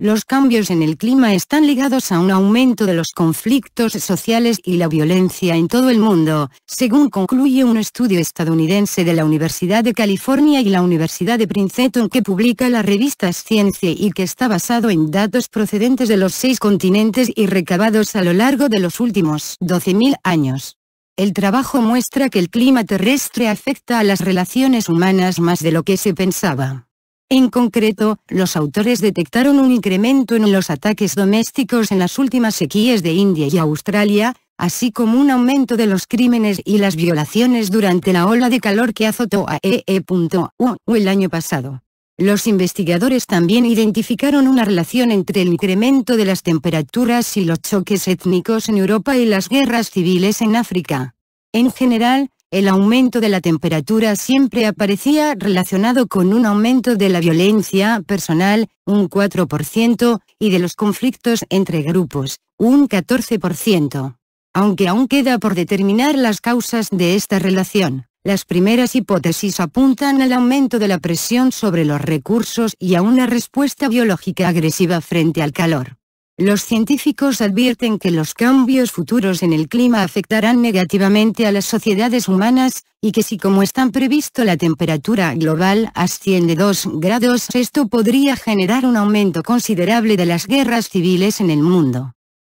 Los cambios en el clima están ligados a un aumento de los conflictos sociales y la violencia en todo el mundo, según concluye un estudio estadounidense de la Universidad de California y la Universidad de Princeton que publica la revista Science y que está basado en datos procedentes de los seis continentes y recabados a lo largo de los últimos 12.000 años. El trabajo muestra que el clima terrestre afecta a las relaciones humanas más de lo que se pensaba. En concreto, los autores detectaron un incremento en los ataques domésticos en las últimas sequías de India y Australia, así como un aumento de los crímenes y las violaciones durante la ola de calor que azotó a EE.U el año pasado. Los investigadores también identificaron una relación entre el incremento de las temperaturas y los choques étnicos en Europa y las guerras civiles en África. En general, el aumento de la temperatura siempre aparecía relacionado con un aumento de la violencia personal, un 4%, y de los conflictos entre grupos, un 14%. Aunque aún queda por determinar las causas de esta relación, las primeras hipótesis apuntan al aumento de la presión sobre los recursos y a una respuesta biológica agresiva frente al calor. Los científicos advierten que los cambios futuros en el clima afectarán negativamente a las sociedades humanas, y que si como están previsto la temperatura global asciende 2 grados esto podría generar un aumento considerable de las guerras civiles en el mundo.